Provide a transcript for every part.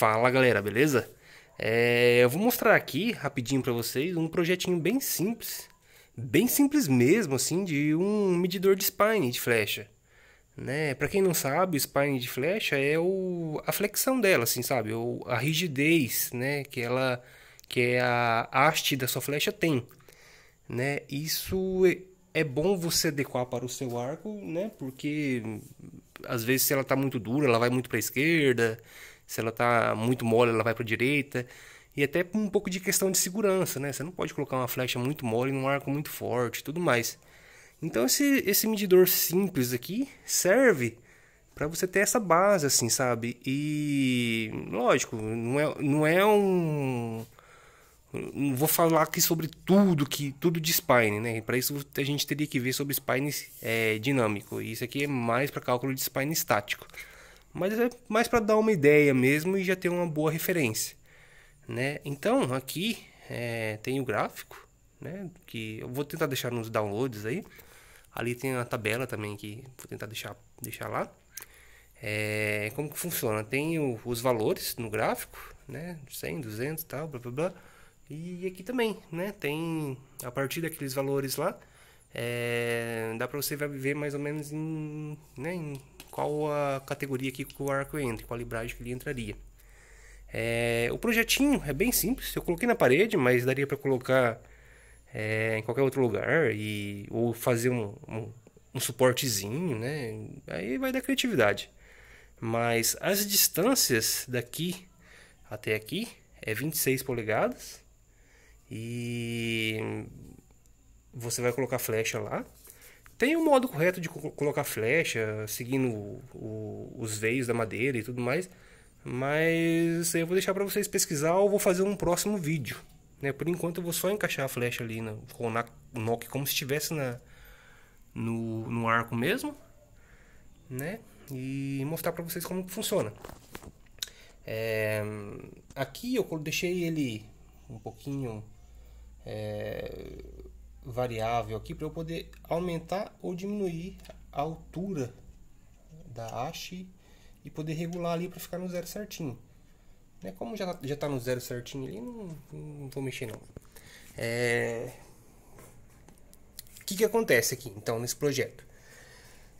Fala galera, beleza? É, eu vou mostrar aqui rapidinho para vocês um projetinho bem simples, bem simples mesmo, assim, de um medidor de spine de flecha. Né? Para quem não sabe, o spine de flecha é o, a flexão dela, assim, sabe? Ou a rigidez, né? Que ela, que é a haste da sua flecha tem, né? Isso é, é bom você adequar para o seu arco, né? Porque às vezes se ela está muito dura, ela vai muito para a esquerda, se ela está muito mole, ela vai para direita. E até um pouco de questão de segurança, né? Você não pode colocar uma flecha muito mole num arco muito forte tudo mais. Então esse, esse medidor simples aqui serve para você ter essa base, assim, sabe? E lógico, não é, não é um. Não vou falar aqui sobre tudo que tudo de spine, né? Para isso a gente teria que ver sobre spine é, dinâmico. Isso aqui é mais para cálculo de spine estático. Mas é mais para dar uma ideia mesmo e já ter uma boa referência, né? Então, aqui é, tem o gráfico, né? Que eu vou tentar deixar nos downloads aí. Ali tem a tabela também que vou tentar deixar, deixar lá. É, como que funciona? Tem o, os valores no gráfico, né? 100, 200 tal, blá blá blá. E aqui também, né? Tem a partir daqueles valores lá, é, dá para você ver mais ou menos em, né, em qual a categoria que o arco entra, qual a libragem que ele entraria. É, o projetinho é bem simples, eu coloquei na parede, mas daria para colocar é, em qualquer outro lugar e ou fazer um, um, um, suportezinho, né? Aí vai da criatividade. Mas as distâncias daqui até aqui é 26 polegadas e você vai colocar flecha lá. Tem um modo correto de colocar flecha, seguindo o, o, os veios da madeira e tudo mais. Mas eu vou deixar para vocês pesquisar ou vou fazer um próximo vídeo. Né? Por enquanto eu vou só encaixar a flecha ali no, Nock como se estivesse na, no, no arco mesmo. Né? E mostrar para vocês como funciona. É, aqui eu deixei ele um pouquinho... É, variável aqui para eu poder aumentar ou diminuir a altura da haste e poder regular ali para ficar no zero certinho. Né? Como já tá, já está no zero certinho ali, não, não vou mexer não. É... O que, que acontece aqui então nesse projeto?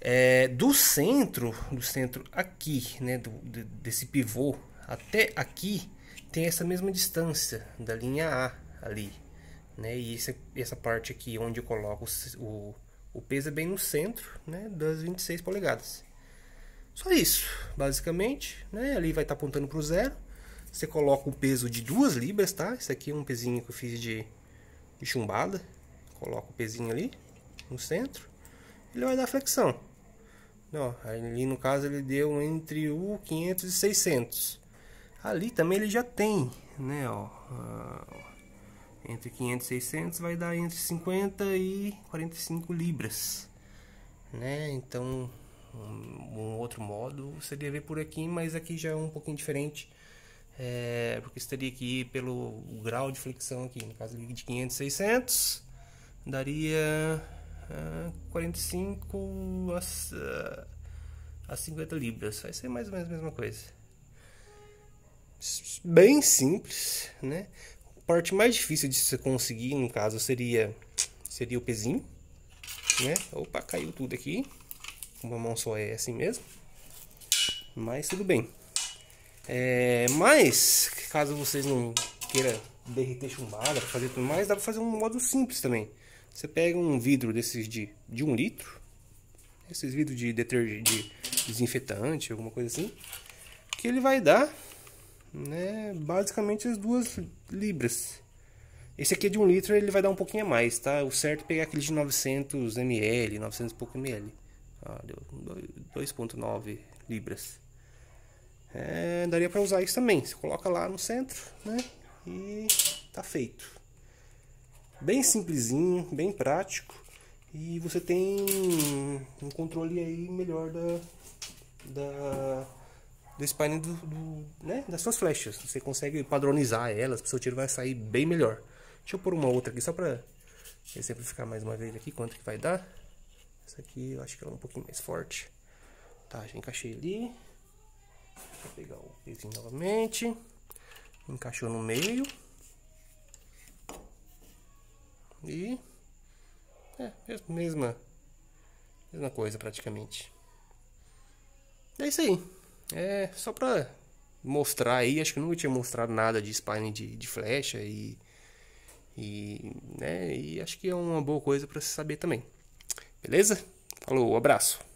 É, do centro, do centro aqui, né, do, de, desse pivô até aqui tem essa mesma distância da linha A ali, né? E essa, essa parte aqui onde eu coloco o, o peso é bem no centro né? das 26 polegadas. Só isso, basicamente. Né? Ali vai estar tá apontando para o zero. Você coloca um peso de 2 libras, tá? Esse aqui é um pezinho que eu fiz de, de chumbada. Coloca o pezinho ali no centro. Ele vai dar flexão. Ó, ali no caso ele deu entre o 500 e 600. Ali também ele já tem, né, ó, ah, entre 500 e 600 vai dar entre 50 e 45 libras, né? Então, um, um outro modo seria ver por aqui, mas aqui já é um pouquinho diferente, é, porque você teria que ir pelo grau de flexão aqui. No caso de 500 600, daria 45 ah, a, ah, a 50 libras. Vai ser mais ou menos a mesma coisa. Bem simples, né? parte mais difícil de se conseguir, no caso, seria, seria o pezinho, né? Opa, caiu tudo aqui. Uma mão só é assim mesmo. Mas tudo bem. É, mas, caso vocês não queiram derreter chumbada, fazer tudo mais, dá para fazer um modo simples também. Você pega um vidro desses de, de um litro, esses vidros de, de desinfetante, alguma coisa assim, que ele vai dar né? Basicamente as duas libras. Esse aqui é de um litro, ele vai dar um pouquinho a mais, tá? O certo é pegar aquele de 900 ml, 900 e pouco ml. Ah, deu 2.9 libras. É, daria para usar isso também. Você coloca lá no centro, né? E tá feito. Bem simplesinho, bem prático. E você tem um controle aí melhor da, da do spine do, do, né, das suas flechas. Você consegue padronizar elas, o seu tiro vai sair bem melhor. Deixa eu pôr uma outra aqui só para exemplificar mais uma vez aqui quanto que vai dar. Essa aqui eu acho que ela é um pouquinho mais forte. Tá, já encaixei ali. Vou pegar o pezinho novamente. Encaixou no meio. E... É, mesma... Mesma coisa praticamente. É isso aí. É, só pra mostrar aí, acho que eu nunca tinha mostrado nada de spine de, de flecha e. E, né, e acho que é uma boa coisa para se saber também. Beleza? Falou, abraço.